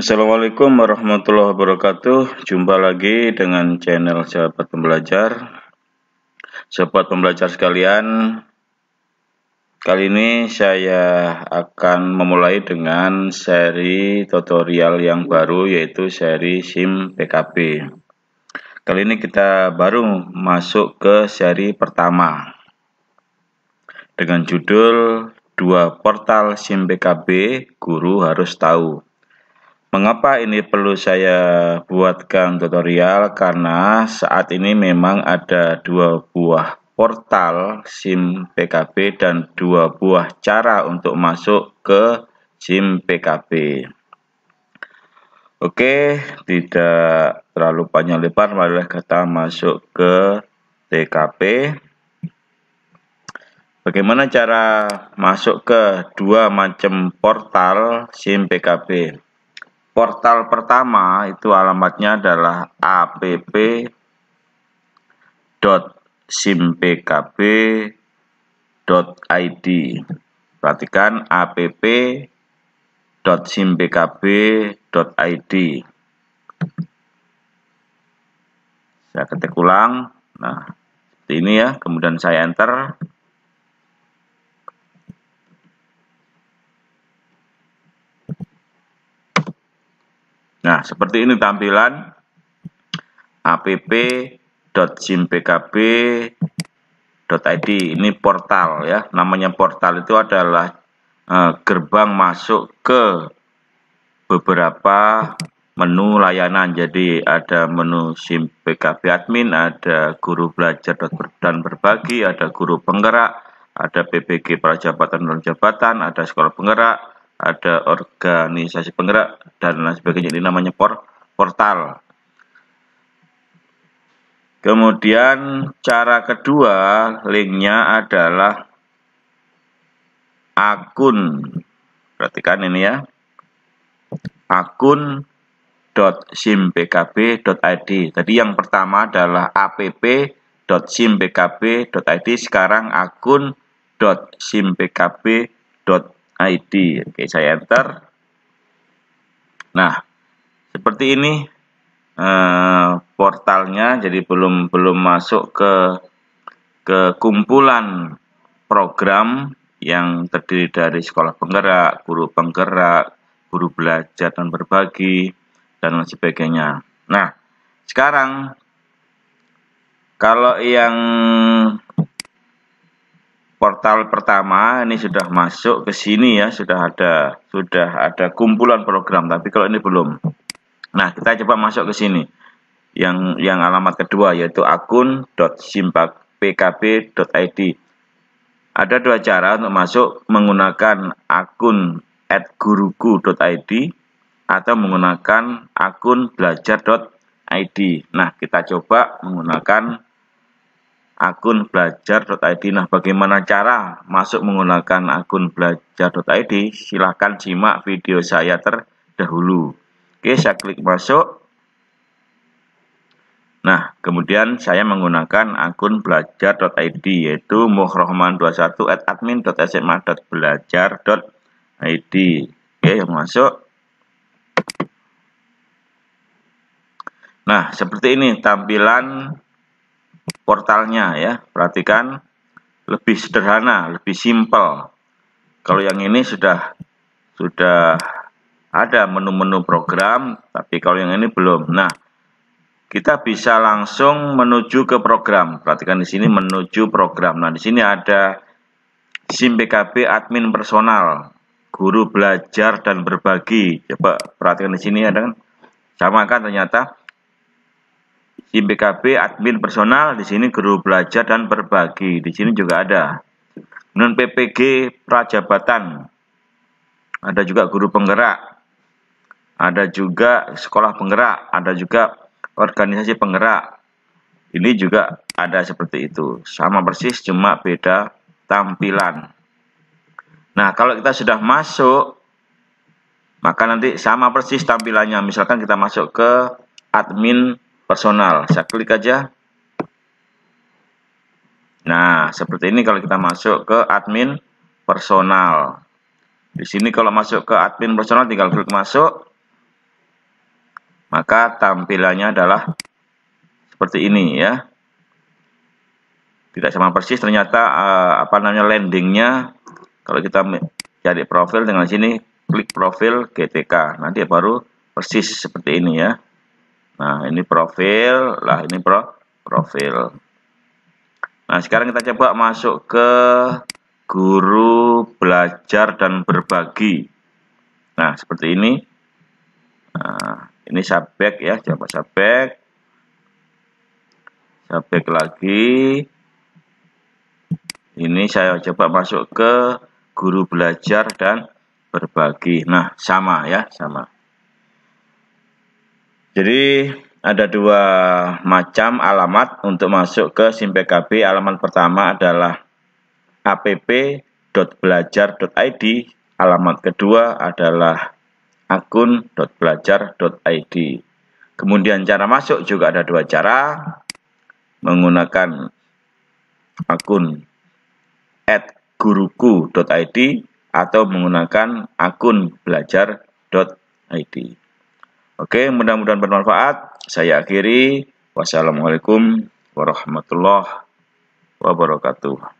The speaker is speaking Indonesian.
Assalamualaikum warahmatullahi wabarakatuh. Jumpa lagi dengan channel Sahabat Pembelajar. Sahabat Pembelajar sekalian, kali ini saya akan memulai dengan seri tutorial yang baru yaitu seri SIM PKP. Kali ini kita baru masuk ke seri pertama dengan judul dua portal SIM PKB guru harus tahu. Mengapa ini perlu saya buatkan tutorial? Karena saat ini memang ada dua buah portal SIM PKB dan dua buah cara untuk masuk ke SIM PKB. Oke, tidak terlalu panjang lebar, marilah kita masuk ke TKP. Bagaimana cara masuk ke dua macam portal SIM PKB? portal pertama itu alamatnya adalah app.simpkb.id. Perhatikan app.simpkb.id. Saya ketik ulang. Nah, seperti ini ya, kemudian saya enter. Nah, seperti ini tampilan app.simpkb.id. Ini portal ya. Namanya portal itu adalah eh, gerbang masuk ke beberapa menu layanan. Jadi ada menu SIM PKB admin, ada guru belajar dan berbagi, ada guru penggerak, ada PPG para jabatan dan jabatan, ada sekolah penggerak, ada organisasi penggerak dan lain sebagainya ini namanya por portal kemudian cara kedua linknya adalah akun perhatikan ini ya akun .simpkb.id tadi yang pertama adalah app.simpkb.id sekarang akun .simpkb.id ID. Oke, saya enter. Nah, seperti ini eh, portalnya. Jadi belum belum masuk ke ke kumpulan program yang terdiri dari sekolah penggerak, guru penggerak, guru belajar dan berbagi dan lain sebagainya. Nah, sekarang kalau yang portal pertama ini sudah masuk ke sini ya sudah ada sudah ada kumpulan program tapi kalau ini belum nah kita coba masuk ke sini yang yang alamat kedua yaitu akun akun.simpakpkb.id ada dua cara untuk masuk menggunakan akun @guruku.id atau menggunakan akun belajar.id nah kita coba menggunakan akun belajar.id. Nah, bagaimana cara masuk menggunakan akun belajar.id? Silahkan simak video saya terdahulu. Oke, saya klik masuk. Nah, kemudian saya menggunakan akun belajar.id yaitu muhrohman id Oke, yang masuk. Nah, seperti ini tampilan portalnya ya. Perhatikan lebih sederhana, lebih simpel. Kalau yang ini sudah sudah ada menu-menu program, tapi kalau yang ini belum. Nah, kita bisa langsung menuju ke program. Perhatikan di sini menuju program. Nah, di sini ada SIM BKB admin personal, guru belajar dan berbagi. Coba perhatikan di sini ada kan sama kan ternyata IPKB admin personal di sini guru belajar dan berbagi di sini juga ada Non PPG prajabatan ada juga guru penggerak ada juga sekolah penggerak ada juga organisasi penggerak ini juga ada seperti itu sama persis cuma beda tampilan nah kalau kita sudah masuk maka nanti sama persis tampilannya misalkan kita masuk ke admin personal. Saya klik aja. Nah, seperti ini kalau kita masuk ke admin personal. Di sini kalau masuk ke admin personal tinggal klik masuk. Maka tampilannya adalah seperti ini ya. Tidak sama persis ternyata uh, apa namanya landingnya kalau kita cari profil dengan sini klik profil GTK nanti baru persis seperti ini ya. Nah, ini profil, lah ini pro profil. Nah, sekarang kita coba masuk ke guru belajar dan berbagi. Nah, seperti ini. Nah, ini subjek ya, coba subjek. Subjek lagi. Ini saya coba masuk ke guru belajar dan berbagi. Nah, sama ya, sama. Jadi ada dua macam alamat untuk masuk ke SIM PKB. Alamat pertama adalah app.belajar.id, alamat kedua adalah akun.belajar.id. Kemudian cara masuk juga ada dua cara, menggunakan akun at guruku.id atau menggunakan akun belajar.id. Oke, mudah-mudahan bermanfaat. Saya akhiri. Wassalamualaikum warahmatullahi wabarakatuh.